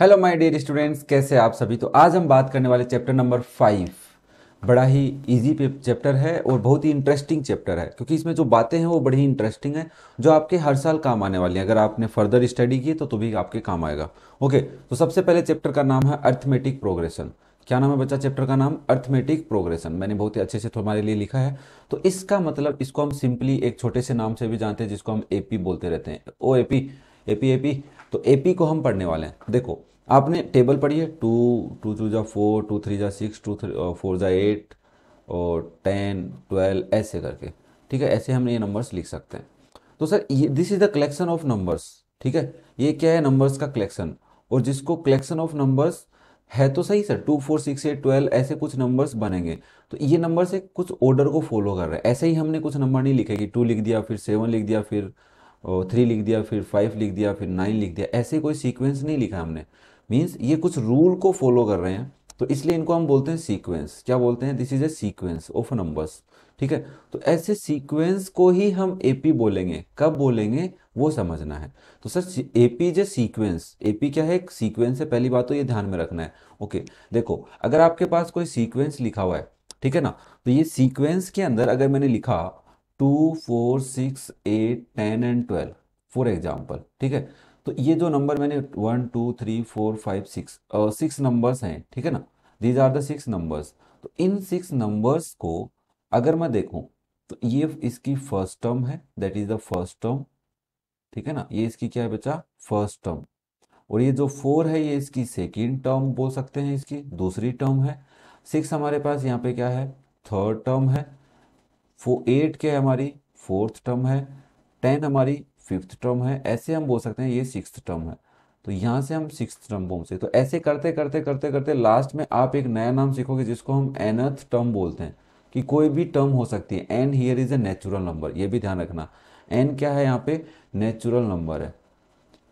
Hello my dear students कैसे आप सभी तो आज हम बात करने वाले चैप्टर नंबर फाइव बड़ा ही इजी चैप्टर है और बहुत ही इंटरेस्टिंग चैप्टर है क्योंकि इसमें जो बातें हैं वो बड़ी ही इंटरेस्टिंग है जो आपके हर साल काम आने वाली हैं अगर आपने फर्दर स्टडी की तो, तो भी आपके काम आएगा ओके तो सबसे पहले चैप्टर का नाम है अर्थमेटिक प्रोग्रेशन क्या नाम है बच्चा चैप्टर का नाम अर्थमेटिक प्रोग्रेशन मैंने बहुत ही अच्छे से तुम्हारे तो लिए लिखा है तो इसका मतलब इसको हम सिंपली एक छोटे से नाम से भी जानते हैं जिसको हम एपी बोलते रहते हैं ओ एपी पी तो ए को हम पढ़ने वाले हैं देखो आपने टेबल पढ़ी है टू टू थ्री जा फोर टू थ्री जा सिक्स टू थ्री फोर जा एट और टेन ट्वेल्व ऐसे करके ठीक है ऐसे हम ये नंबर्स लिख सकते हैं तो सर ये this is the collection of numbers ठीक है ये क्या है नंबर्स का कलेक्शन और जिसको कलेक्शन ऑफ नंबर्स है तो सही sir two four six eight twelve ऐसे कुछ नंबर्स बनेंगे तो ये नंबर से कुछ ऑर्डर को फॉलो कर रहे हैं ऐसे ही हमने कुछ नंबर नहीं लिखे कि टू लिख दिया फिर सेवन लिख दिया फिर और थ्री लिख दिया फिर फाइव लिख दिया फिर नाइन लिख दिया ऐसे कोई सीक्वेंस नहीं लिखा हमने मीन्स ये कुछ रूल को फॉलो कर रहे हैं तो इसलिए इनको हम बोलते हैं सीक्वेंस क्या बोलते हैं this is a sequence of numbers ठीक है तो ऐसे सीक्वेंस को ही हम एपी बोलेंगे कब बोलेंगे वो समझना है तो सर एपी जो सीक्वेंस एपी क्या है सीक्वेंस है पहली बात तो ये ध्यान में रखना है ओके देखो अगर आपके पास कोई सीक्वेंस लिखा हुआ है ठीक है ना तो ये सीक्वेंस के अंदर अगर मैंने लिखा two four six eight ten and twelve for example ठीक है तो ये जो नंबर मैंने one two three four five six six numbers हैं ठीक है ना these are the six numbers तो इन सिक्स नंबर्स को अगर मैं देखूं तो ये इसकी फर्स्ट टर्म है that is the first term ठीक है ना ये इसकी क्या है बच्चा फर्स्ट टर्म और ये जो फोर है ये इसकी सेकेंड टर्म बोल सकते हैं इसकी दूसरी टर्म है सिक्स हमारे पास यहाँ पे क्या है थर्ड टर्म है फो एट क्या है हमारी फोर्थ टर्म है टेन हमारी फिफ्थ टर्म है ऐसे हम बोल सकते हैं ये सिक्स टर्म है तो यहाँ से हम सिक्स टर्म पहुंचे तो ऐसे करते करते करते करते लास्ट में आप एक नया नाम सीखोगे जिसको हम एनथ टर्म बोलते हैं कि कोई भी टर्म हो सकती है n here is a natural number ये भी ध्यान रखना एन क्या है यहाँ पे नेचुरल नंबर है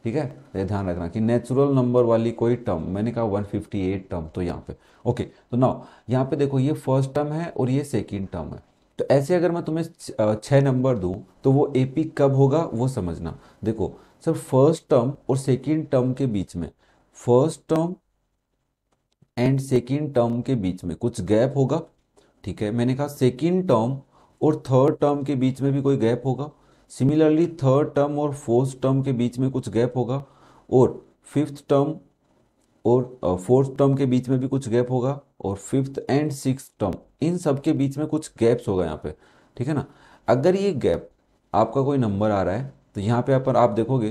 ठीक है ये ध्यान रखना कि नेचुरल नंबर वाली कोई टर्म मैंने कहा 158 टर्म तो यहाँ पे ओके तो नाउ यहाँ पे देखो ये फर्स्ट टर्म है और ये सेकेंड टर्म है तो ऐसे अगर मैं तुम्हें छः नंबर दूँ तो वो ए पी कब होगा वो समझना देखो सर फर्स्ट टर्म और सेकेंड टर्म के बीच में first term and second term के बीच में कुछ गैप होगा ठीक है मैंने कहा सेकेंड टर्म और थर्ड टर्म के बीच में भी कोई गैप होगा सिमिलरली थर्ड टर्म और फोर्थ टर्म के बीच में कुछ गैप होगा और फिफ्थ टर्म और फोर्थ टर्म के बीच में भी कुछ गैप होगा और फिफ्थ एंड सिक्स टर्म इन सब के बीच में कुछ गैप्स होगा यहाँ पे ठीक है ना अगर ये गैप आपका कोई नंबर आ रहा है तो यहाँ पे आप, आप देखोगे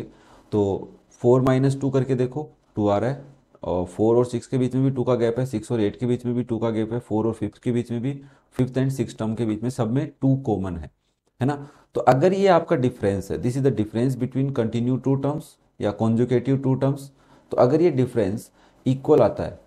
तो फोर माइनस टू करके देखो टू आ रहा है और फोर और सिक्स के बीच में भी टू का गैप है सिक्स और एट के बीच में भी टू का गैप है फोर और फिफ्थ के बीच में भी फिफ्थ एंड सिक्स टर्म के बीच में सब में टू कॉमन है है ना तो अगर ये आपका डिफरेंस है this is the difference between continue two terms या कॉन्जुकेटिव टू टर्म्स तो अगर ये डिफरेंस इक्वल आता है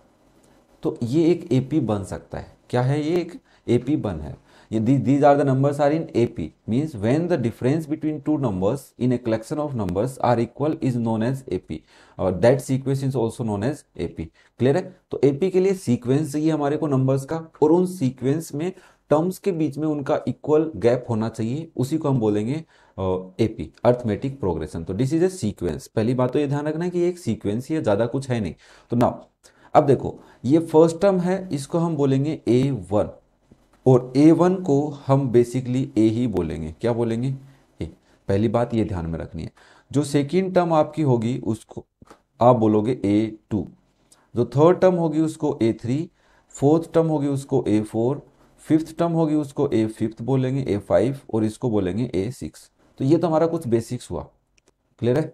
तो ये एक एपी बन सकता है क्या है ये एक एपी बन है these are the numbers are in AP means when the difference between two numbers in a collection of numbers are equal is known as AP और that sequence is also known as AP clear है तो AP के लिए sequence चाहिए हमारे को numbers का और उन सीक्वेंस में टर्म्स के बीच में उनका इक्वल गैप होना चाहिए उसी को हम बोलेंगे एपी अर्थमेटिक प्रोग्रेशन तो दिस इज ए सीक्वेंस पहली बात तो ये ध्यान रखना है कि एक सीक्वेंस ही है ज्यादा कुछ है नहीं तो नाउ अब देखो ये फर्स्ट टर्म है इसको हम बोलेंगे ए वन और ए वन को हम बेसिकली ए ही बोलेंगे क्या बोलेंगे ए पहली बात ये ध्यान में रखनी है जो सेकेंड टर्म आपकी होगी उसको आप बोलोगे ए टू जो थर्ड टर्म होगी उसको ए थ्री फोर्थ टर्म होगी उसको ए फोर फिफ्थ टर्म होगी उसको ए फिफ्थ बोलेंगे ए फाइव और इसको बोलेंगे ए सिक्स तो ये तो हमारा कुछ बेसिक्स हुआ क्लियर है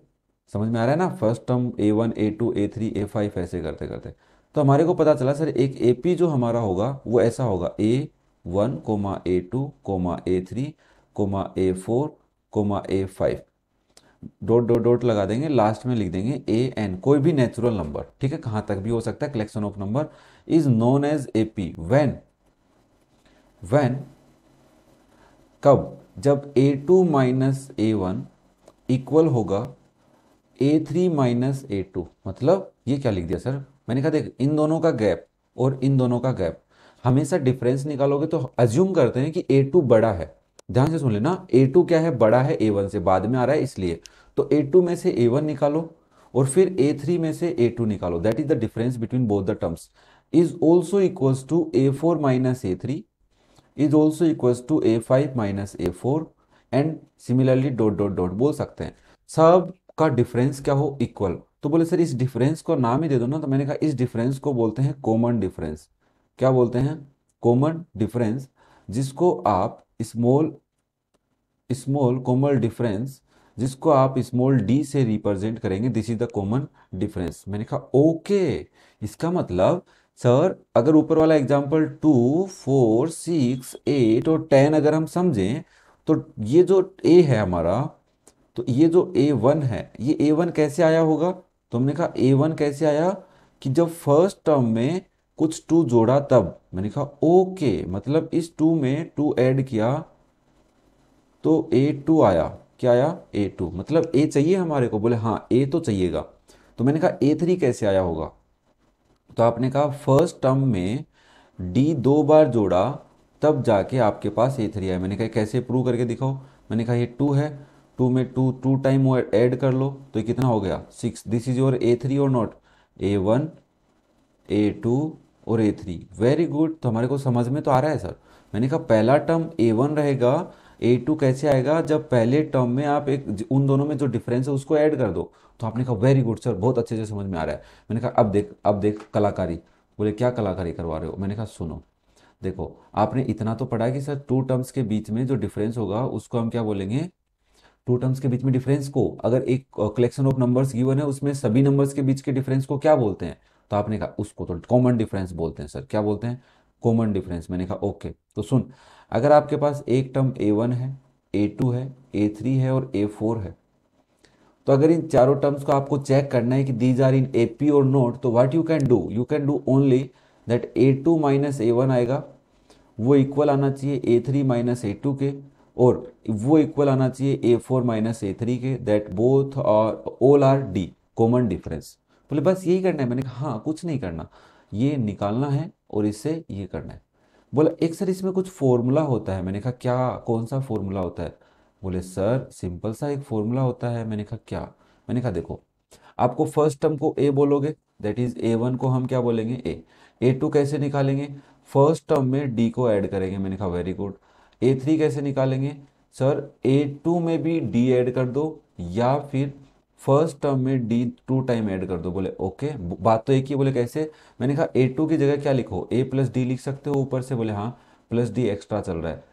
समझ में आ रहा है ना first term a one a two a three a five ऐसे करते करते तो हमारे को पता चला सर एक ए पी जो हमारा होगा वो ऐसा होगा a one comma a two comma a three comma a four comma a five dot dot dot लगा देंगे लास्ट में लिख देंगे ए एन कोई भी नेचुरल नंबर ठीक है कहां तक भी हो सकता है collection of number is known as A P when when कब जब a two minus a one equal होगा a three minus a two मतलब ये क्या लिख दिया सर मैंने कहा देख इन दोनों का गैप और इन दोनों का गैप हमेशा डिफरेंस निकालोगे तो अज्यूम करते हैं कि ए टू बड़ा है ध्यान से सुन लेना ए टू क्या है बड़ा है ए वन से बाद में आ रहा है इसलिए तो ए टू में से ए वन निकालो और फिर ए थ्री में से ए टू निकालो that is the difference between both the terms is also equals to a four minus a three is also equals to a five minus a four and similarly dot dot dot बोल सकते हैं सब का difference क्या हो equal तो बोले sir इस डिफरेंस को नाम ही दे दो ना तो मैंने कहा इस डिफरेंस को बोलते हैं कॉमन डिफरेंस क्या बोलते हैं कॉमन डिफरेंस जिसको आप स्मॉल स्मॉल कॉमन डिफरेंस जिसको आप स्मॉल डी से रिप्रेजेंट करेंगे this is the common difference मैंने कहा ओके इसका मतलब सर अगर ऊपर वाला example two four six eight और टेन अगर हम समझें तो ये जो ए है हमारा तो ये जो ए वन है ये ए वन कैसे आया होगा तो हमने कहा ए वन कैसे आया कि जब फर्स्ट टर्म में कुछ टू जोड़ा तब मैंने कहा ओके मतलब इस टू में टू ऐड किया तो ए टू आया क्या आया ए टू मतलब ए चाहिए हमारे को बोले हाँ ए तो चाहिएगा तो मैंने कहा ए थ्री कैसे आया होगा तो आपने कहा फर्स्ट टर्म में डी दो बार जोड़ा तब जाके आपके पास ए थ्री आया मैंने कहा कैसे प्रूव करके दिखाओ मैंने कहा ये टू है टू में टू टू टाइम वो ऐड कर लो तो ये कितना हो गया six this is your a three और not a one a two और ए थ्री वेरी गुड तो हमारे को समझ में तो आ रहा है सर मैंने कहा पहला टर्म ए वन रहेगा ए टू कैसे आएगा जब पहले टर्म में आप एक उन दोनों में जो डिफरेंस है उसको ऐड कर दो तो आपने कहा वेरी गुड सर बहुत अच्छे से समझ में आ रहा है मैंने कहा अब देख अब देख कलाकारी बोले क्या कलाकारी करवा रहे हो मैंने कहा सुनो देखो आपने इतना तो पढ़ा कि सर टू टर्म्स के बीच में जो डिफरेंस होगा उसको हम क्या बोलेंगे टू टर्म्स के बीच में डिफरेंस को अगर एक कलेक्शन ऑफ नंबर्स गिवन है उसमें सभी नंबर्स के बीच के डिफरेंस को क्या बोलते हैं तो आपने कहा उसको तो कॉमन डिफरेंस बोलते हैं सर क्या बोलते हैं कॉमन डिफरेंस मैंने कहा ओके तो सुन अगर आपके पास एक टर्म ए वन है ए टू है ए थ्री है और ए फोर है तो अगर इन चारों टर्म्स को आपको चेक करना है कि these are in A P और नोट तो what you can do you can do only that a two minus a one आएगा वो इक्वल आना चाहिए a three minus a two के और वो इक्वल आना चाहिए a four minus a three के दैट बोथ और all are d common difference बोले बस यही करना है मैंने कहा हाँ कुछ नहीं करना ये निकालना है और इससे ये करना है बोला एक सर इसमें कुछ फॉर्मूला होता है मैंने कहा क्या कौन सा फॉर्मूला होता है बोले सर सिंपल सा एक फॉर्मूला होता है मैंने कहा क्या मैंने कहा देखो आपको फर्स्ट टर्म को ए बोलोगे दैट इज ए वन को हम क्या बोलेंगे ए ए टू कैसे निकालेंगे फर्स्ट टर्म में डी को ऐड करेंगे मैंने कहा वेरी गुड ए थ्री कैसे निकालेंगे सर ए टू में भी डी ऐड कर दो या फिर फर्स्ट टर्म में डी टू टाइम ऐड कर दो बोले ओके बात तो एक ही बोले कैसे मैंने कहा ए टू की जगह क्या लिखो ए प्लस डी लिख सकते हो ऊपर से बोले हाँ प्लस डी एक्स्ट्रा चल रहा है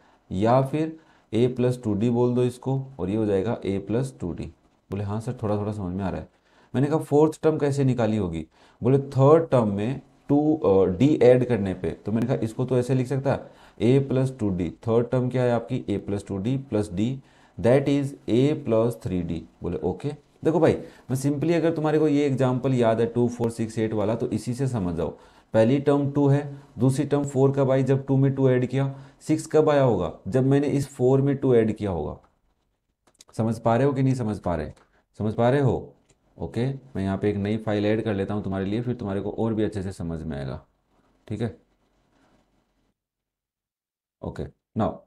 या फिर ए प्लस टू डी बोल दो इसको और ये हो जाएगा ए प्लस टू डी बोले हाँ सर थोड़ा थोड़ा समझ में आ रहा है मैंने कहा फोर्थ टर्म कैसे निकाली होगी बोले थर्ड टर्म में टू डी एड करने पे तो मैंने कहा इसको तो ऐसे लिख सकता है a plus two d third term क्या है आपकी a plus two d plus d that is a plus three d बोले ओके देखो भाई मैं सिंपली अगर तुम्हारे को ये एग्जाम्पल याद है टू फोर सिक्स एट वाला तो इसी से समझ जाओ पहली टर्म टू है दूसरी टर्म फोर कब आई जब टू में टू ऐड किया सिक्स कब आया होगा जब मैंने इस फोर में टू ऐड किया होगा समझ पा रहे हो कि नहीं समझ पा रहे समझ पा रहे हो ओके मैं यहाँ पे एक नई फाइल ऐड कर लेता हूँ तुम्हारे लिए फिर तुम्हारे को और भी अच्छे से समझ में आएगा ठीक है ओके नाउ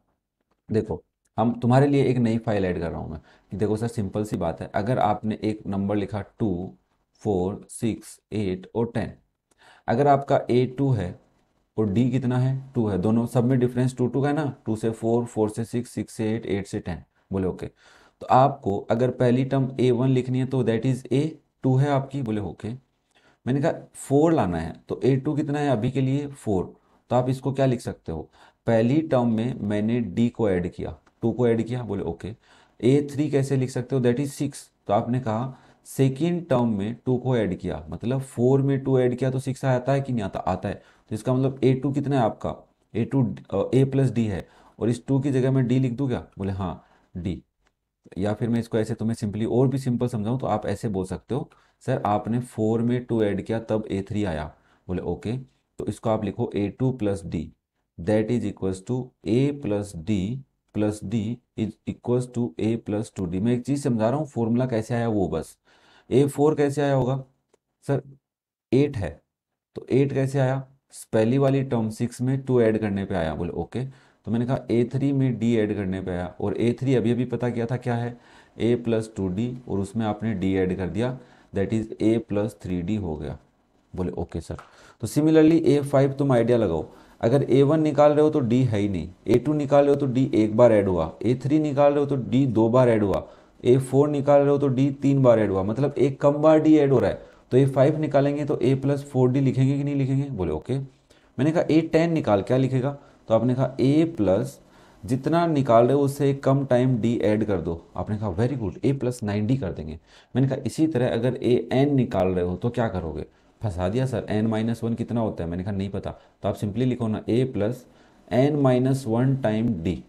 देखो हम तुम्हारे लिए एक नई फाइल ऐड कर रहा हूँ मैं देखो सर सिंपल सी बात है अगर आपने एक नंबर लिखा टू फोर सिक्स एट और टेन अगर आपका ए टू है और डी कितना है टू है दोनों सब में डिफरेंस टू टू है ना टू से फोर फोर से सिक्स सिक्स से एट एट से टेन बोले ओके तो आपको अगर पहली टर्म ए वन लिखनी है तो दैट इज़ ए टू है आपकी बोले ओके मैंने कहा फोर लाना है तो ए टू कितना है अभी के लिए फोर तो आप इसको क्या लिख सकते हो पहली टर्म में मैंने डी को ऐड किया टू को ऐड किया बोले ओके ए थ्री कैसे लिख सकते हो दैट इज सिक्स तो आपने कहा सेकेंड टर्म में टू को ऐड किया मतलब फोर में टू ऐड किया तो सिक्स आता है कि नहीं आता आता है तो इसका मतलब ए टू कितना है आपका a two a plus d है और इस टू की जगह मैं डी लिख दूँ क्या बोले हाँ डी या फिर मैं इसको ऐसे तुम्हें सिंपली और भी सिंपल समझाऊँ तो आप ऐसे बोल सकते हो सर आपने फोर में टू ऐड किया तब ए थ्री आया बोले ओके तो इसको आप लिखो a two plus d that is equals to a plus d plus d is equals to a plus two d मैं एक चीज समझा रहा हूँ फॉर्मूला कैसे आया वो बस ए फोर कैसे आया होगा सर एट है तो एट कैसे आया पहली वाली टर्म सिक्स में टू ऐड करने पे आया बोले ओके तो मैंने कहा ए थ्री में डी ऐड करने पे आया और ए थ्री अभी अभी पता किया था क्या है ए प्लस टू डी और उसमें आपने डी ऐड कर दिया that is a plus three d हो गया बोले ओके सर तो सिमिलरली ए फाइव तुम आइडिया लगाओ अगर ए वन निकाल रहे हो तो डी है ही नहीं ए टू निकाल रहे हो तो डी एक बार ऐड हुआ ए थ्री निकाल रहे हो तो डी दो बार ऐड हुआ ए फोर निकाल रहे हो तो डी तीन बार ऐड हुआ मतलब एक कम बार डी ऐड हो रहा है तो ए फाइव निकालेंगे तो ए प्लस फोर डी लिखेंगे कि नहीं लिखेंगे बोले ओके मैंने कहा ए टेन निकाल क्या लिखेगा तो आपने कहा ए प्लस जितना निकाल रहे हो उससे कम टाइम डी ऐड कर दो आपने कहा very good a plus nine d कर देंगे मैंने कहा इसी तरह अगर ए एन निकाल रहे हो तो क्या करोगे फंसा दिया सर एन माइनस वन कितना होता है मैंने कहा नहीं पता तो आप सिंपली लिखो ना a plus n minus one time d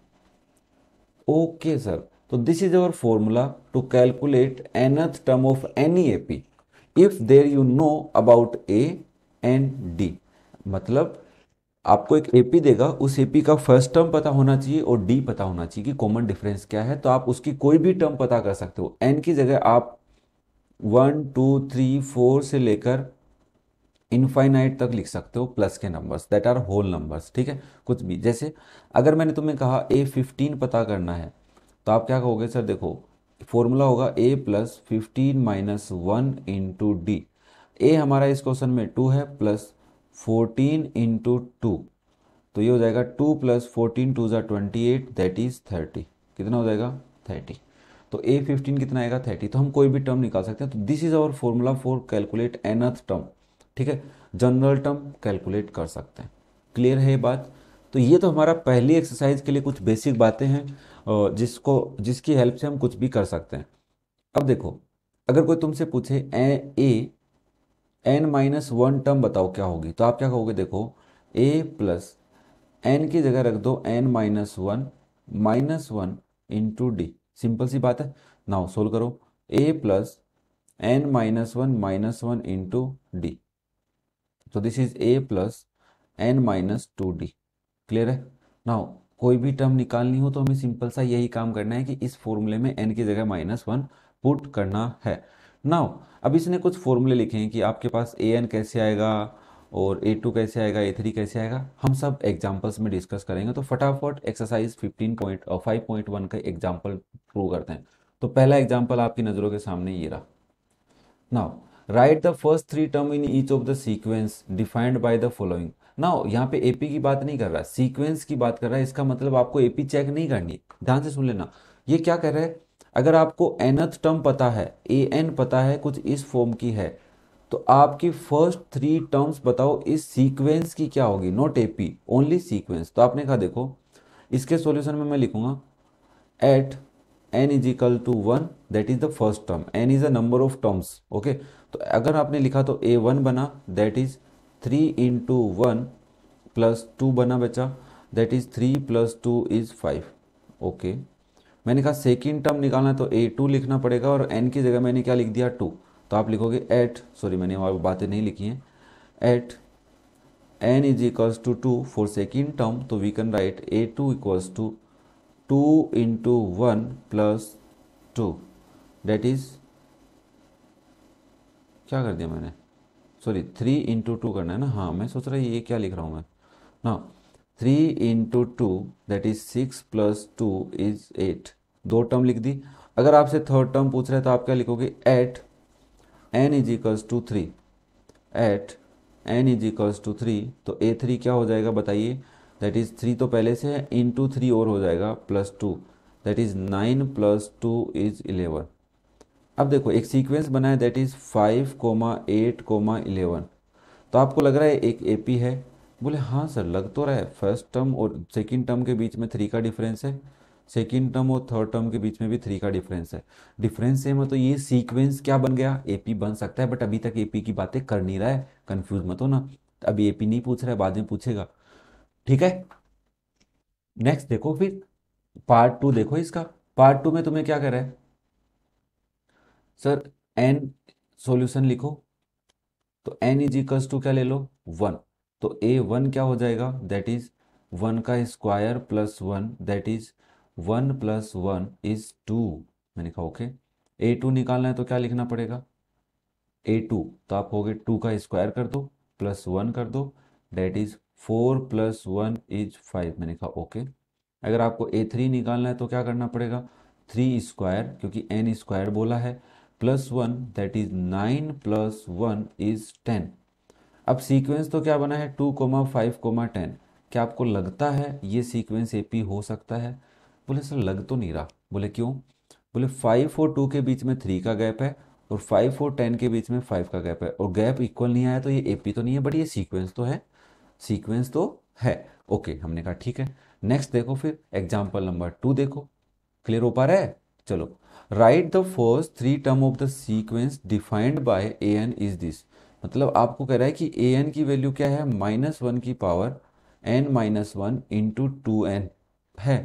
okay sir तो this is our formula to calculate nth term of any A P if there you know about a and d मतलब आपको एक एपी देगा उस AP का first term पता होना चाहिए और डी पता होना चाहिए कि कॉमन डिफरेंस क्या है तो आप उसकी कोई भी टर्म पता कर सकते हो एन की जगह आप वन टू थ्री फोर से लेकर इनफाइनाइट तक लिख सकते हो प्लस के numbers that are whole numbers ठीक है कुछ भी जैसे अगर मैंने तुम्हें कहा ए फिफ्टीन पता करना है तो आप क्या कहोगे सर देखो फॉर्मूला होगा a plus fifteen minus one into d a हमारा इस क्वेश्चन में टू है प्लस फोर्टीन इंटू टू तो ये हो जाएगा टू प्लस फोर्टीन टू ज़ा twenty eight that is thirty कितना हो जाएगा थर्टी तो ए फिफ्टीन कितना आएगा थर्टी तो हम कोई भी टर्म निकाल सकते हैं तो this is our formula for calculate nth term ठीक है जनरल टर्म कैलकुलेट कर सकते हैं क्लियर है ये बात तो ये तो हमारा पहली एक्सरसाइज के लिए कुछ बेसिक बातें हैं जिसको जिसकी हेल्प से हम कुछ भी कर सकते हैं अब देखो अगर कोई तुमसे पूछे a a n minus one term बताओ क्या होगी तो आप क्या कहोगे देखो ए प्लस एन की जगह रख दो n minus one minus one into d simple सी बात है नाउ सोल्व करो a plus n minus one minus one into d तो this is a plus n minus two d clear है नाउ कोई भी टर्म निकालनी हो तो हमें सिंपल सा यही काम करना है कि इस फॉर्मूले में एन की जगह माइनस वन पुट करना है नाउ अब इसने कुछ फॉर्मूले लिखे हैं कि आपके पास ए एन कैसे आएगा और ए टू कैसे आएगा ए थ्री कैसे आएगा हम सब एग्जाम्पल्स में डिस्कस करेंगे तो फटाफट एक्सरसाइज फिफ्टीन पॉइंट और फाइव पॉइंट वन का एग्जाम्पल प्रूव करते हैं तो पहला एग्जाम्पल आपकी नज़रों के सामने ये रहा now write the first three term in each of the sequence defined by the following now यहाँ पे एपी की बात नहीं कर रहा है सीक्वेंस की बात कर रहा है इसका मतलब आपको एपी चेक नहीं करनी ध्यान से सुन लेना ये क्या कह रहा है अगर आपको एनथ टर्म पता है ए एन पता है कुछ इस फॉर्म की है तो आपकी फर्स्ट थ्री टर्म्स बताओ इस सीक्वेंस की क्या होगी नॉट एपी ओनली सीक्वेंस तो आपने कहा देखो इसके सॉल्यूशन में मैं लिखूंगा at n is equal to one that is the first term n is a number of terms okay तो अगर आपने लिखा तो ए वन बना that is three into one plus two बना बचा that is three plus two is five okay मैंने कहा सेकेंड टर्म निकालना है तो ए टू लिखना पड़ेगा और एन की जगह मैंने क्या लिख दिया टू तो आप लिखोगे एट सॉरी मैंने वहाँ बातें नहीं लिखी हैं at n is equals to two for second term तो we can write a two equals to two into one plus two that is क्या कर दिया मैंने सॉरी थ्री इंटू टू करना है ना हाँ मैं सोच रहा ये क्या लिख रहा हूँ मैं ना three into two that is six plus two is eight दो टर्म लिख दी अगर आपसे थर्ड टर्म पूछ रहे हैं तो आप क्या लिखोगे at n is equals to three at n is equals to three तो ए थ्री क्या हो जाएगा बताइए दैट इज थ्री तो पहले से है इन टू थ्री और हो जाएगा plus two that is nine plus two is eleven अब देखो एक सीक्वेंस बना है that is five comma eight comma eleven तो आपको लग रहा है एक ए पी है बोले हाँ सर लग तो रहा है फर्स्ट टर्म और सेकेंड टर्म के बीच में थ्री का डिफरेंस है सेकेंड टर्म और थर्ड टर्म के बीच में भी थ्री का डिफरेंस है डिफरेंस सेम है तो ये सीक्वेंस क्या बन गया एपी बन सकता है बट अभी तक पी की बातें कर नहीं रहा है कंफ्यूज मत हो ना अभी एपी नहीं पूछ रहा है बाद में पूछेगा ठीक है नेक्स्ट देखो फिर पार्ट टू देखो इसका पार्ट टू में तुम्हें क्या कर रहा है सर एन सॉल्यूशन लिखो तो एन इज इक्वल्स टू क्या ले लो वन तो ए वन क्या हो जाएगा दैट इज वन का square plus one that is one plus one is two मैंने कहा ओके ए टू निकालना है तो क्या लिखना पड़ेगा ए टू तो आप कहोगे टू का स्क्वायर कर दो प्लस वन कर दो that is four plus one is five मैंने कहा ओके अगर आपको ए थ्री निकालना है तो क्या करना पड़ेगा थ्री स्क्वायर क्योंकि एन स्क्वायर बोला है plus one that is nine plus one is ten अब सीक्वेंस तो क्या बना है two comma five comma ten क्या आपको लगता है ये सीक्वेंस ए पी हो सकता है बोले सर लग तो नहीं रहा बोले क्यों बोले फाइव और टू के बीच में थ्री का गैप है और फाइव और टेन के बीच में फाइव का गैप है और गैप इक्वल नहीं आया तो ये ए पी तो नहीं है बट ये सीक्वेंस तो है सीक्वेंस तो है ओके हमने कहा ठीक है नेक्स्ट देखो फिर एग्जाम्पल नंबर टू देखो क्लियर हो पा रहा है चलो write the first three term of the sequence defined by a n is this मतलब आपको कह रहा है कि ए एन की वैल्यू क्या है माइनस वन की power n minus one into two n है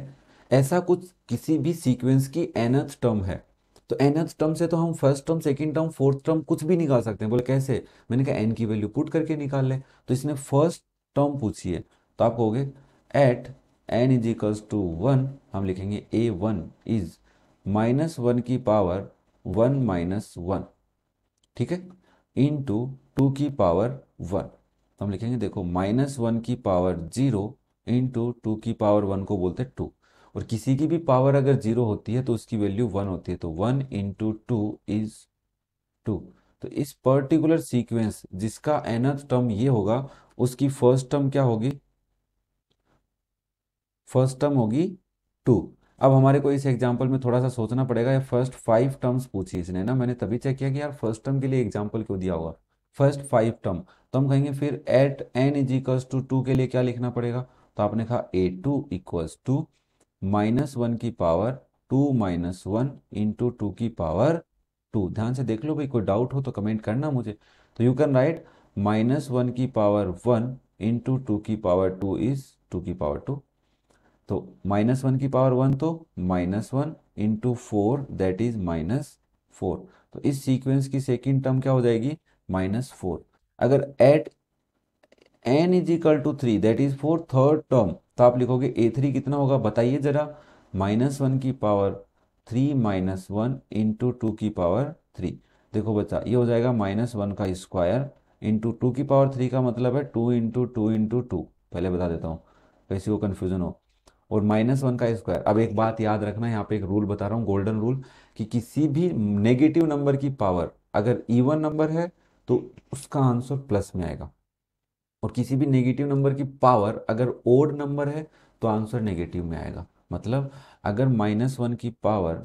ऐसा कुछ किसी भी सीक्वेंस की एनथ टर्म है तो एनथ टर्म से तो हम first term second term fourth term कुछ भी निकाल सकते हैं बोले कैसे मैंने कहा एन की वैल्यू पुट करके निकाल लें तो इसने फर्स्ट टर्म पूछी है तो आप कहोगे at n is equals to one हम लिखेंगे a one is minus one की पावर वन माइनस वन ठीक है इन टू टू की पावर वन तो हम लिखेंगे देखो माइनस वन की power zero into two की पावर वन को बोलते हैं टू और किसी की भी पावर अगर जीरो होती है तो उसकी वैल्यू वन होती है तो one into two is two तो इस पर्टिकुलर सीक्वेंस जिसका एनथ टर्म ये होगा उसकी फर्स्ट टर्म क्या होगी फर्स्ट टर्म होगी टू अब हमारे को इस एग्जाम्पल में थोड़ा सा सोचना पड़ेगा फर्स्ट फाइव टर्म्स पूछी इसने ना मैंने तभी चेक किया कि यार फर्स्ट टर्म के लिए एग्जाम्पल क्यों दिया होगा फर्स्ट फाइव टर्म तो हम कहेंगे फिर at n is equals to two के लिए क्या लिखना पड़ेगा तो आपने कहा a two equals to minus one की power two minus one into two की पावर टू ध्यान से देख लो भाई कोई डाउट हो तो कमेंट करना मुझे तो you can write minus one की पावर वन इंटू टू की पावर टू इज टू की पावर टू तो माइनस वन की पावर वन तो minus one into four that is minus four तो इस सीक्वेंस की सेकेंड टर्म क्या हो जाएगी माइनस फोर अगर at n is equal to three that is for third term तो आप लिखोगे ए थ्री कितना होगा बताइए जरा माइनस वन की power three minus one into two की पावर थ्री देखो बच्चा ये हो जाएगा माइनस वन का स्क्वायर इंटू टू की पावर थ्री का मतलब है two into two into two पहले बता देता हूँ कैसे तो वो कन्फ्यूजन हो और माइनस वन का स्क्वायर अब एक बात याद रखना यहाँ पे एक रूल बता रहा हूँ गोल्डन रूल कि किसी भी नेगेटिव नंबर की पावर अगर इवन नंबर है तो उसका आंसर प्लस में आएगा और किसी भी नेगेटिव नंबर की पावर अगर ओड नंबर है तो आंसर नेगेटिव में आएगा मतलब अगर माइनस वन की पावर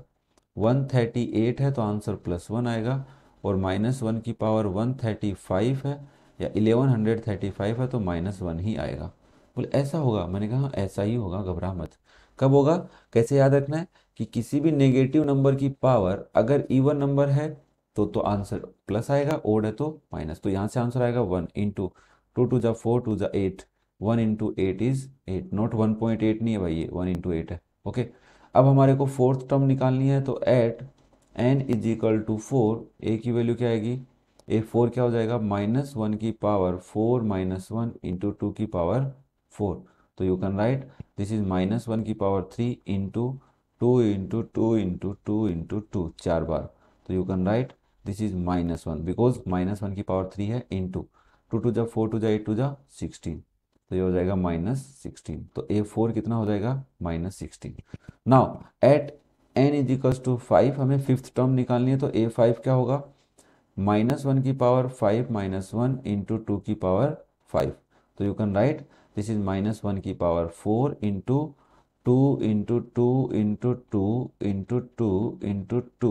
वन थर्टी एट है तो आंसर प्लस वन आएगा और माइनस वन की पावर वन थर्टी फाइव है या इलेवन हंड्रेड थर्टी फाइव है तो माइनस वन ही आएगा बोले ऐसा होगा मैंने कहा ऐसा ही होगा घबरा मत कब होगा कैसे याद रखना है कि किसी भी नेगेटिव नंबर की पावर अगर इवन नंबर है तो तो आंसर प्लस आएगा ओड है तो माइनस तो यहाँ से आंसर आएगा वन इंटू टू टू जा फोर टू जा eight one into eight is eight not one point eight नहीं है भाई ये वन इंटू एट है ओके अब हमारे को फोर्थ टर्म निकालनी है तो at n is equal to four a की वैल्यू क्या आएगी ए फोर क्या हो जाएगा माइनस वन की power four minus one into two की पावर फोर तो you can write this is minus one की power three into two into two into two into two चार बार तो you can write this is minus one because minus one की power three है into two two जा four two जा eight two जा sixteen तो ये हो जाएगा माइनस सिक्सटीन तो ए फोर कितना हो जाएगा minus sixteen now at n is equals to five हमें फिफ्थ टर्म निकालनी है तो ए फाइव क्या होगा माइनस वन की power five minus one into two की पावर फाइव तो you can write this is minus one की power four into two into two into two into two into two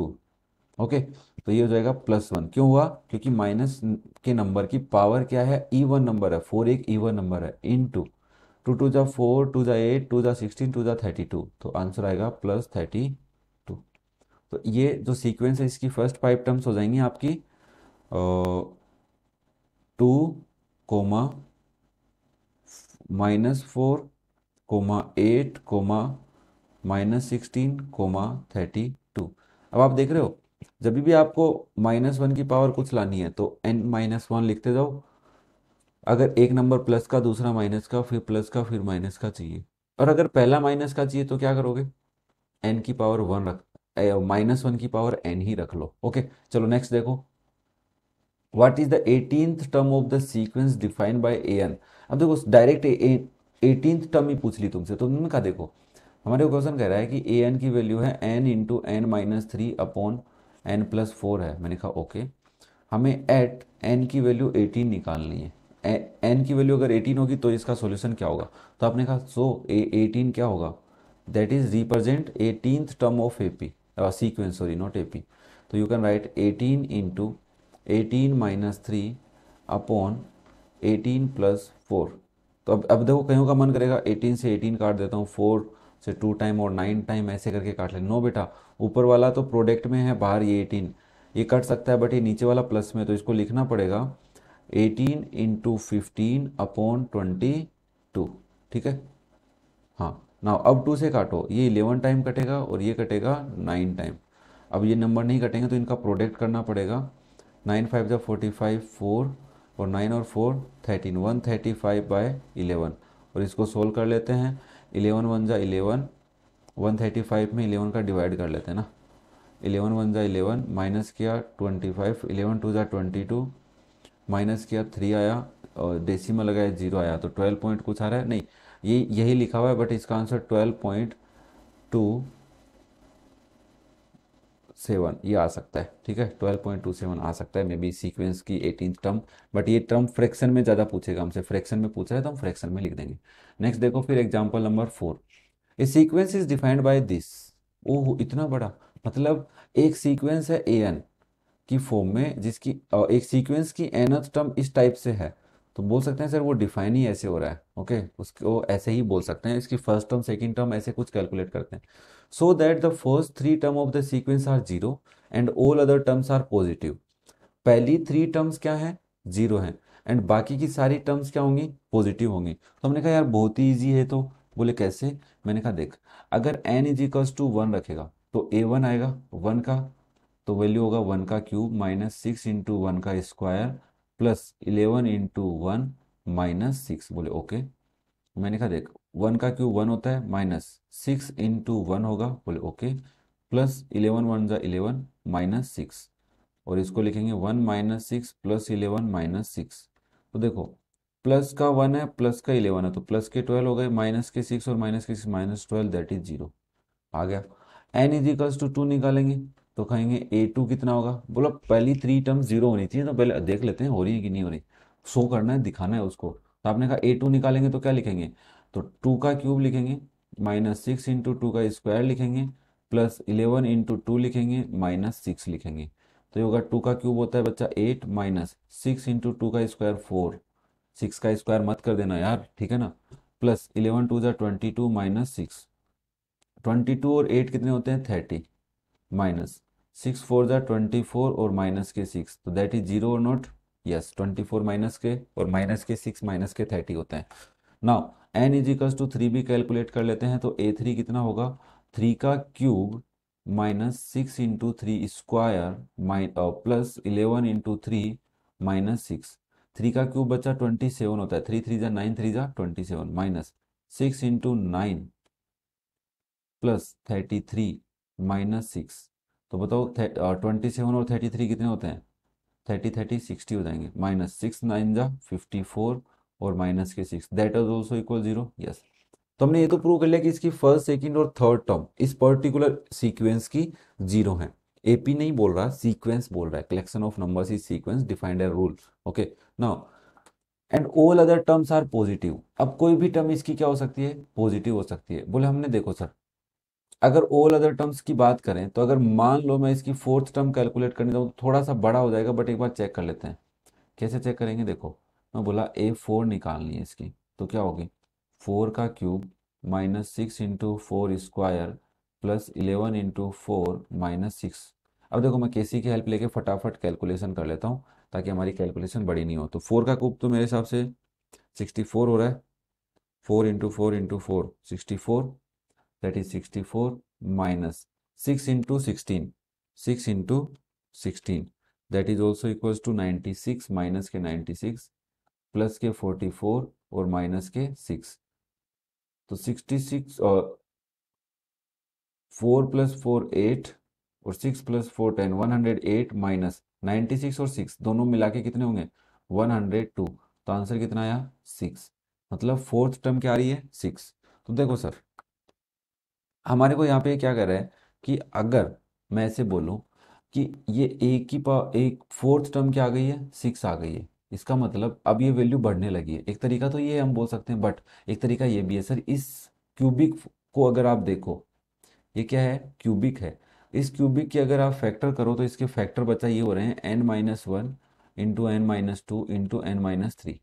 okay तो ये हो जाएगा प्लस वन क्यों हुआ क्योंकि माइनस के नंबर की पावर क्या है ई वन नंबर है फोर एक ई वन नंबर है इन टू टू टू जा फोर टू जा एट टू जा सिक्सटीन टू जा थर्टी टू तो आंसर आएगा प्लस थर्टी टू तो ये जो सीक्वेंस है इसकी फर्स्ट फाइव टर्म्स हो जाएंगी आपकी two comma minus four comma eight comma minus sixteen comma thirty two अब आप देख रहे हो जब भी आपको माइनस वन की पावर कुछ लानी है तो एन माइनस वन लिखते जाओ अगर एक नंबर प्लस का दूसरा माइनस का फिर प्लस का फिर माइनस का चाहिए और अगर पहला माइनस का चाहिए तो क्या करोगे एन की पावर वन रख माइनस वन की पावर एन ही रख लो ओके चलो नेक्स्ट देखो what is the eighteenth term of the sequence defined by a n अब देखो डायरेक्ट एटीन टर्म ही पूछ ली तुमसे तो तुमने कहा देखो हमारे को क्वेश्चन कह रहा है कि ए एन की वैल्यू है n into n minus three upon n plus four है मैंने कहा ओके हमें एट एन की वैल्यू एटीन निकालनी है एन की वैल्यू अगर एटीन होगी तो इसका सोल्यूशन क्या होगा तो आपने कहा सो ए एटीन क्या होगा that is represent eighteen term of A P sequence sorry not A P तो you can write eighteen into eighteen minus three upon eighteen plus four तो अब अब देखो कहीं का मन करेगा एटीन से एटीन काट देता हूँ फोर से टू टाइम और नाइन टाइम ऐसे करके काट ले नो बेटा ऊपर वाला तो प्रोडक्ट में है बाहर ये एटीन ये कट सकता है बट ये नीचे वाला प्लस में तो इसको लिखना पड़ेगा eighteen into fifteen upon twenty two ठीक है हाँ ना अब टू से काटो ये इलेवन टाइम कटेगा और ये कटेगा नाइन टाइम अब ये नंबर नहीं कटेंगे तो इनका प्रोडक्ट करना पड़ेगा नाइन फाइव जो फोर्टी फाइव फोर और नाइन और four thirteen one thirty five by eleven और इसको सोल्व कर लेते हैं इलेवन वन जा इलेवन वन थर्टी फाइव में इलेवन का डिवाइड कर लेते हैं ना इलेवन वन जा इलेवन माइनस किया ट्वेंटी फाइव इलेवन टू जा ट्वेंटी टू माइनस किया थ्री आया और डेसी में लगाया जीरो आया तो ट्वेल्व पॉइंट कुछ आ रहा है नहीं ये यही लिखा हुआ है बट इसका answer twelve point two seven ये आ सकता है ठीक है ट्वेल्व पॉइंट टू सेवन आ सकता है मे बी सीक्वेंस की एटीन टर्म बट ये टर्म फ्रैक्शन में ज़्यादा पूछेगा हमसे फ्रैक्शन में पूछा है तो हम फ्रैक्शन में लिख देंगे नेक्स्ट देखो फिर example number four a sequence is defined by this oh इतना बड़ा मतलब एक सीक्वेंस है ए एन की फॉर्म में जिसकी एक सीक्वेंस की एनथ टर्म इस टाइप से है तो बोल सकते हैं सर वो डिफाइन ही ऐसे हो रहा है ओके उसको ऐसे ही बोल सकते हैं इसकी फर्स्ट टर्म सेकेंड टर्म ऐसे कुछ कैलकुलेट करते हैं so that the first three term of the sequence are zero and all other terms are positive पहली थ्री टर्म्स क्या है जीरो हैं एंड बाकी की सारी टर्म्स क्या होंगी पॉजिटिव होंगी तो हमने कहा यार बहुत ही ईजी है तो बोले कैसे मैंने कहा देख अगर n is equals to one रखेगा तो ए वन आएगा वन का तो वैल्यू होगा वन का cube minus six into one का square plus eleven into one minus six बोले ओके मैंने कहा देख वन का क्यूब वन होता है माइनस सिक्स इंटू वन होगा बोले ओके प्लस इलेवन वन जा इलेवन माइनस सिक्स और इसको लिखेंगे one minus six plus eleven minus six तो देखो प्लस का वन है प्लस का इलेवन है तो प्लस के ट्वेल्व हो गए माइनस के सिक्स और माइनस के six minus twelve that is zero आ गया एन इजिकल्स टू टू निकालेंगे तो कहेंगे ए टू कितना होगा बोला पहली थ्री टर्म जीरो होनी चाहिए तो पहले देख लेते हैं हो रही है कि नहीं हो रही सो करना है दिखाना है उसको तो आपने कहा ए टू निकालेंगे तो क्या लिखेंगे तो टू का क्यूब लिखेंगे माइनस सिक्स इंटू टू का स्क्वायर लिखेंगे प्लस इलेवन इंटू टू लिखेंगे माइनस सिक्स लिखेंगे तो ये होगा टू का क्यूब होता है बच्चा eight minus six into two का स्क्वायर फोर सिक्स का स्क्वायर मत कर देना यार ठीक है ना प्लस इलेवन टू जो twenty two minus six twenty two और एट कितने होते हैं थर्टी माइनस सिक्स फोर ज़ा ट्वेंटी फोर और माइनस के सिक्स तो दैट इज जीरो और not yes twenty four minus के और माइनस के सिक्स माइनस के थर्टी होते हैं now N is equals two three भी कैलकुलेट कर लेते हैं तो ए थ्री कितना होगा थ्री का cube minus six into three square plus eleven into three minus six three का क्यूब बच्चा ट्वेंटी सेवन होता है थ्री थ्री जा नाइन थ्री जा twenty seven minus six into nine plus thirty three minus six तो बताओ twenty seven और thirty three कितने होते हैं थर्टी थर्टी सिक्सटी हो जाएंगे माइनस सिक्स नाइन जा फिफ्टी फोर और माइनस के six that is also equal zero yes तो हमने ये तो प्रूव कर लिया कि इसकी फर्स्ट सेकेंड और थर्ड टर्म इस पर्टिकुलर सीक्वेंस की जीरो है एपी नहीं बोल रहा सीक्वेंस बोल रहा है collection of numbers is sequence defined air rule okay now and all other terms are positive अब कोई भी टर्म इसकी क्या हो सकती है पॉजिटिव हो सकती है बोले हमने देखो सर अगर ऑल अदर टर्म्स की बात करें तो अगर मान लो मैं इसकी फोर्थ टर्म कैलकुलेट करने जाऊँ तो थोड़ा सा बड़ा हो जाएगा बट एक बार चेक कर लेते हैं कैसे चेक करेंगे देखो मैं बोला ए फोर निकालनी है इसकी तो क्या होगी फोर का cube minus six into four square plus eleven into four minus six अब देखो मैं केसी की हेल्प लेके फटाफट कैलकुलेशन कर लेता हूँ ताकि हमारी कैलकुलेशन बड़ी नहीं हो तो फोर का क्यूब तो मेरे हिसाब से सिक्सटी फोर हो रहा है four into four into four sixty four that is 64 minus 6 into 16 6 into 16 that is also equals to 96 minus के 96 प्लस के 44 और माइनस के 6 तो 66 और 4 प्लस फोर एट और 6 plus four ten one hundred eight minus ninety six और 6 दोनों मिला के कितने होंगे 102 तो आंसर कितना आया 6 मतलब फोर्थ टर्म क्या आ रही है 6 तो देखो सर हमारे को यहाँ पे क्या कर रहा है कि अगर मैं ऐसे बोलूँ कि ये ए की पा एक फोर्थ टर्म क्या आ गई है सिक्स आ गई है इसका मतलब अब ये वैल्यू बढ़ने लगी है एक तरीका तो ये हम बोल सकते हैं बट एक तरीका ये भी है सर इस क्यूबिक को अगर आप देखो ये क्या है क्यूबिक है इस क्यूबिक की अगर आप फैक्टर करो तो इसके फैक्टर बचा ये हो रहे हैं n minus one into n minus two into n minus three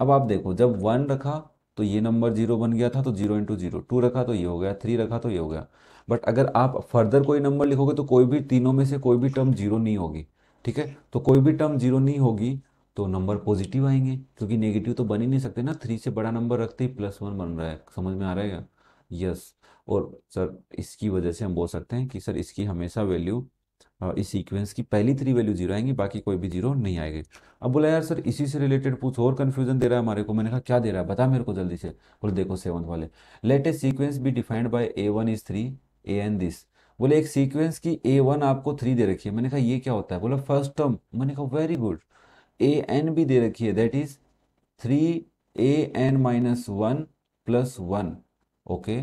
अब आप देखो जब वन रखा तो ये नंबर जीरो बन गया था तो जीरो इंटू जीरो टू रखा तो ये हो गया थ्री रखा तो ये हो गया बट अगर आप फर्दर कोई नंबर लिखोगे तो कोई भी तीनों में से कोई भी टर्म जीरो नहीं होगी ठीक है तो कोई भी टर्म जीरो नहीं होगी तो नंबर पॉजिटिव आएंगे क्योंकि नेगेटिव तो बन ही नहीं सकते ना थ्री से बड़ा नंबर रखते ही प्लस वन बन रहा है समझ में आ रहा है यस और सर इसकी वजह से हम बोल सकते हैं कि सर इसकी हमेशा वैल्यू इस सीक्वेंस की पहली थ्री वैल्यू जीरो आएंगी बाकी कोई भी जीरो नहीं आएगी अब बोला यार सर इसी से रिलेटेड कुछ और कन्फ्यूजन दे रहा है हमारे को मैंने कहा क्या दे रहा है बता मेरे को जल्दी से बोले देखो सेवन वाले latest sequence be defined by a one is three a n this बोले एक सीक्वेंस की ए वन आपको थ्री दे रखी है मैंने कहा ये क्या होता है बोला फर्स्ट टर्म मैंने कहा वेरी गुड ए एन भी दे रखी है that is three a n minus one plus one okay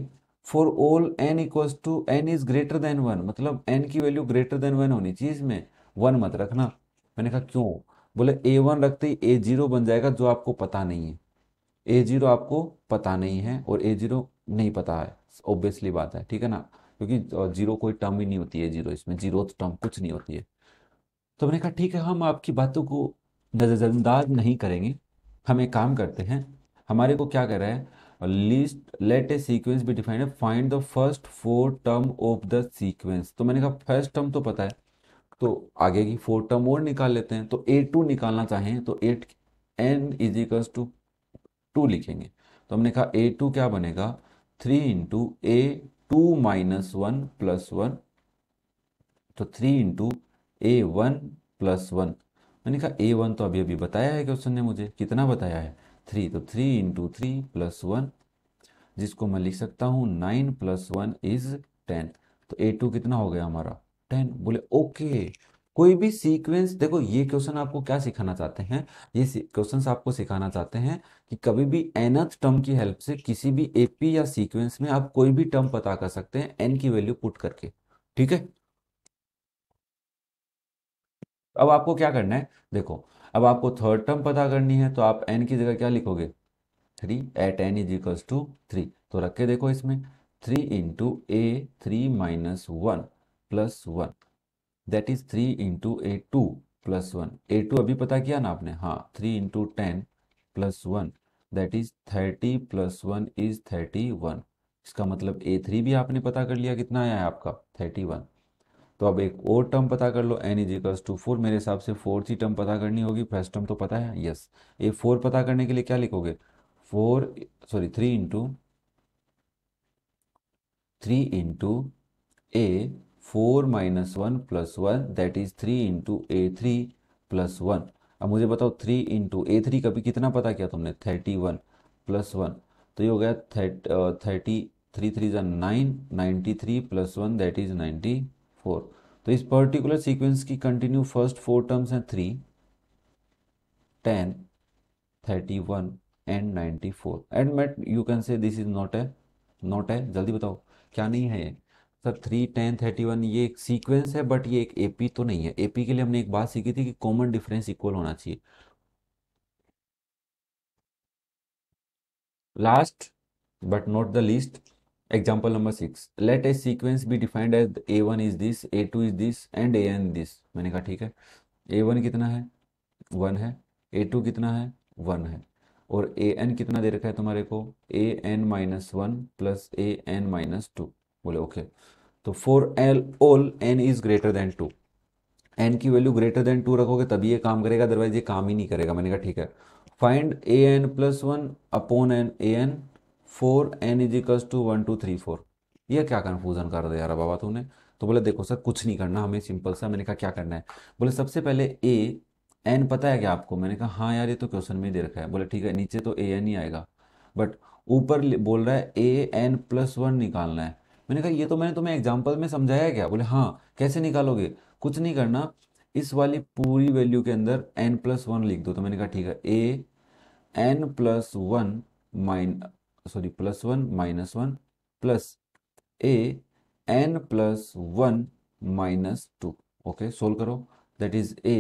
for all n equals to n is greater than one मतलब एन की वैल्यू ग्रेटर देन वन होनी चाहिए इसमें वन मत रखना मैंने कहा क्यों बोले ए वन रखते ही ए जीरो बन जाएगा जो आपको पता नहीं है ए जीरो आपको पता नहीं है और ए जीरो नहीं पता है ऑब्वियसली बात है ठीक है ना क्योंकि जीरो कोई टर्म ही नहीं होती है जीरो इसमें जीरो टर्म कुछ नहीं होती है तो मैंने कहा ठीक है हम आपकी बातों को नज़रअंदाज नहीं करेंगे हम एक काम करते हैं हमारे को क्या कह रहा है list let a sequence be defined है find the first four term of the sequence तो मैंने कहा फर्स्ट टर्म तो पता है तो आगे की फोर टर्म और निकाल लेते हैं तो ए टू निकालना चाहें तो at n is equals to two लिखेंगे तो हमने कहा ए टू क्या बनेगा three into a two minus one plus one तो three into a one plus one मैंने कहा ए वन तो अभी अभी बताया है क्वेश्चन ने मुझे कितना बताया है थ्री तो three into three plus one जिसको मैं लिख सकता हूँ nine plus one is ten तो ए टू कितना हो गया हमारा टेन बोले ओके कोई भी सीक्वेंस देखो ये क्वेश्चन आपको क्या सिखाना चाहते हैं ये क्वेश्चन आपको सिखाना चाहते हैं कि कभी भी एनथ टर्म की हेल्प से किसी भी एपी या सीक्वेंस में आप कोई भी टर्म पता कर सकते हैं एन की वैल्यू पुट करके ठीक है अब आपको क्या करना है देखो अब आपको थर्ड टर्म पता करनी है तो आप एन की जगह क्या लिखोगे three at n is equals to three तो रख के देखो इसमें three into a three minus one plus one that is three into a two plus one a two अभी पता किया ना आपने हाँ three into ten plus one that is thirty plus one is thirty one इसका मतलब ए three भी आपने पता कर लिया कितना आया है आपका थर्टी वन तो अब एक और टर्म पता कर लो एन इज टू फोर मेरे हिसाब से फोर्थ ही टर्म पता करनी होगी फर्स्ट टर्म तो पता है यस ये फोर पता करने के लिए क्या लिखोगे four sorry three into three into a four minus one plus one that is three into a three plus one अब मुझे बताओ थ्री इंटू ए थ्री कभी कितना पता किया तुमने थर्टी वन प्लस वन तो ये हो गया थर्टी थ्री थ्री जन nine ninety three plus one that is ninety four तो इस पर्टिकुलर सीक्वेंस की कंटिन्यू फर्स्ट फोर टर्म्स हैं three ten thirty one and ninety four and मेट you can say this is not a not a जल्दी बताओ क्या नहीं है sir three ten thirty one ये एक सीक्वेंस है बट ये एक एपी तो नहीं है एपी के लिए हमने एक बात सीखी थी कि कॉमन डिफरेंस इक्वल होना चाहिए last but not the least Example number 6. Let a sequence be defined as A1 is this, A2 is this and AN this. मैंने कहा ठीक है A1 कितना है वन है A2 कितना है वन है और एन कितना दे रखा है तुम्हारे को n minus one plus a n minus two बोले ओके तो फोर एल all n is greater than two n की वैल्यू ग्रेटर देन टू रखोगे तभी ये काम करेगा अदरवाइज ये काम ही नहीं करेगा मैंने कहा ठीक है find a n plus one upon n a n for n is equals to one two three four ये क्या कन्फ्यूजन कर दिया यार बाबा तूने तो बोले देखो सर कुछ नहीं करना हमें सिंपल सा मैंने कहा क्या करना है बोले सबसे पहले ए एन पता है क्या आपको मैंने कहा हाँ यार ये तो क्वेश्चन में ही दे रखा है बोले ठीक है नीचे तो ए एन ही आएगा बट ऊपर बोल रहा है ए एन प्लस वन निकालना है मैंने कहा ये तो मैंने तुम्हें एग्जाम्पल में समझाया क्या बोले हाँ कैसे निकालोगे कुछ नहीं करना इस वाली पूरी वैल्यू के अंदर एन प्लस वन लिख दो तो मैंने कहा ठीक है a n plus one minus sorry plus one minus one plus a n plus one minus two okay solve करो that is a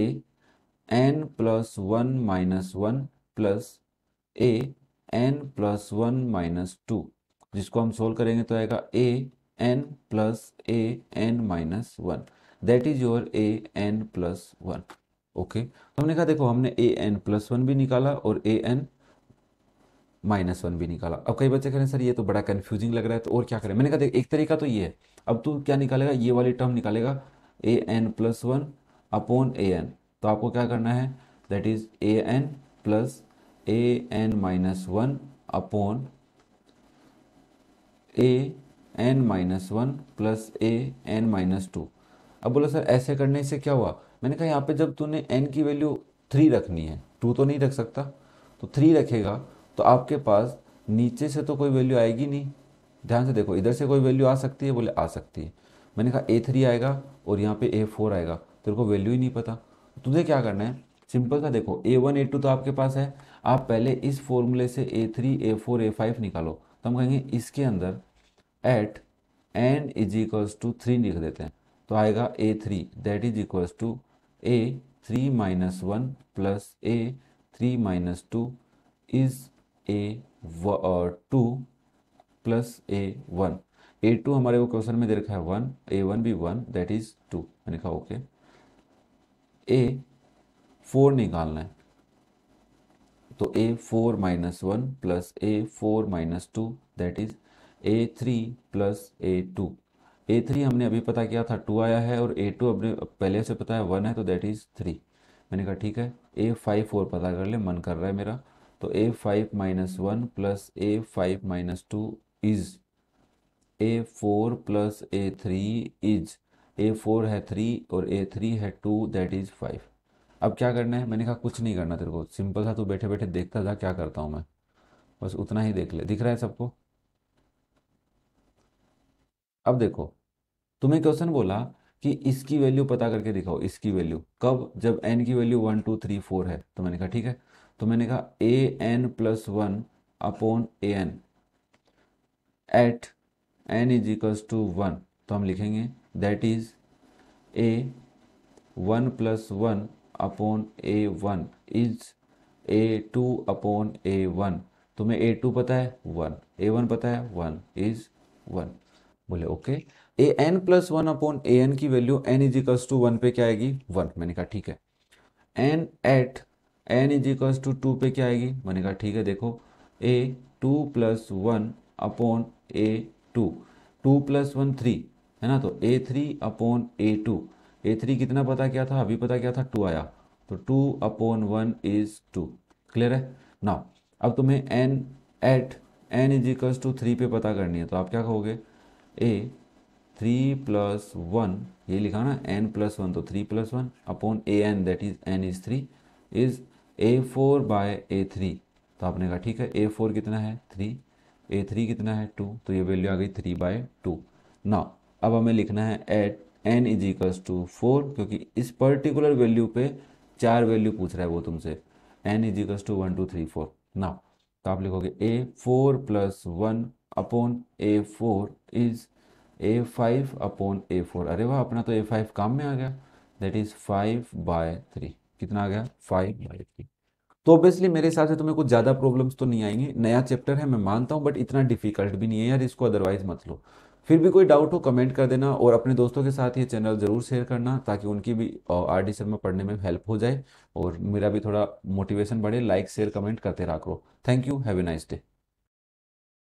n plus one minus one plus a n plus one minus two जिसको हम solve करेंगे तो आएगा a n plus a n minus one that is your a n plus one okay हमने कहा देखो हमने ए n plus one भी निकाला और ए एन माइनस वन भी निकाला अब कई बच्चे कह रहे हैं सर ये तो बड़ा कन्फ्यूजिंग लग रहा है तो और क्या करें मैंने कहा देख एक तरीका तो ये है अब तू क्या निकालेगा ये वाली टर्म निकालेगा a n plus one upon a n तो आपको क्या करना है that is a n plus a n minus one upon a n minus one plus a n minus two अब बोला सर ऐसे करने से क्या हुआ मैंने कहा यहाँ पे जब तूने एन की वैल्यू थ्री रखनी है टू तो नहीं रख सकता तो थ्री रखेगा तो आपके पास नीचे से तो कोई वैल्यू आएगी नहीं ध्यान से देखो इधर से कोई वैल्यू आ सकती है बोले आ सकती है मैंने कहा ए थ्री आएगा और यहाँ पे ए फोर आएगा तेरे को वैल्यू ही नहीं पता तुझे क्या करना है सिंपल सा देखो ए वन ए टू तो आपके पास है आप पहले इस फॉर्मूले से a three a four a five निकालो तो हम कहेंगे इसके अंदर at n is equals to three लिख देते हैं तो आएगा a three that is equals to a three minus one plus a three minus two is a two plus a one a two हमारे को क्वेश्चन में दे रखा है वन ए वन भी वन दैट इज टू मैंने कहा okay a four निकालना है तो a four minus one plus a four minus two that is a three plus a two a three हमने अभी पता किया था टू आया है और ए टू अपने पहले से पता है वन है तो दैट इज थ्री मैंने कहा ठीक है ए फाइव फोर पता कर ले मन कर रहा है मेरा तो a five minus one plus a five minus two is a four plus a three is a four है थ्री और ए थ्री है टू दैट इज फाइव अब क्या करना है मैंने कहा कुछ नहीं करना तेरे को सिंपल था तू बैठे बैठे देखता था क्या करता हूँ मैं बस उतना ही देख ले दिख रहा है सबको अब देखो तुम्हें क्वेश्चन बोला कि इसकी वैल्यू पता करके दिखाओ इसकी वैल्यू कब जब एन की value one two three four है तो मैंने कहा ठीक है तो मैंने कहा a n plus one upon a n at n is equals to one तो हम लिखेंगे that is a one plus one upon a one is a two upon a one तुम्हें ए टू पता है वन ए वन पता है one is one बोले okay a n plus one upon a n की value n is equals to one पे क्या आएगी वन मैंने कहा ठीक है n at n is equals to two पे क्या आएगी मैंने कहा ठीक है देखो a two plus one upon a two two plus one three है ना तो a three upon a two a three कितना पता क्या था अभी पता क्या था टू आया तो two upon one is two clear है नाउ अब तुम्हें n at n is equals to three पे पता करनी है तो आप क्या कहोगे ए थ्री प्लस वन ये लिखा ना एन प्लस वन तो three plus one upon a n that is n is three is a four by a three तो आपने कहा ठीक है ए फोर कितना है थ्री ए थ्री कितना है टू तो ये वैल्यू आ गई थ्री बाय टू ना अब हमें लिखना है at n is equals to four क्योंकि इस पर्टिकुलर वैल्यू पे चार वैल्यू पूछ रहा है वो तुमसे n is equals to one two three four ना तो आप लिखोगे a four plus one upon a four is a five upon a four अरे वाह अपना तो ए फाइव काम में आ गया that is five by three कितना आ गया फाइव बाई थ्री तो ऑब्वियसली मेरे हिसाब से तुम्हें कुछ ज़्यादा प्रॉब्लम्स तो नहीं आएंगे नया चैप्टर है मैं मानता हूँ बट इतना डिफिकल्ट भी नहीं है यार इसको अदरवाइज मत लो फिर भी कोई डाउट हो कमेंट कर देना और अपने दोस्तों के साथ ये चैनल ज़रूर शेयर करना ताकि उनकी भी आर डी में पढ़ने में हेल्प हो जाए और मेरा भी थोड़ा मोटिवेशन बढ़े लाइक शेयर कमेंट करते रहा करो thank you have a nice day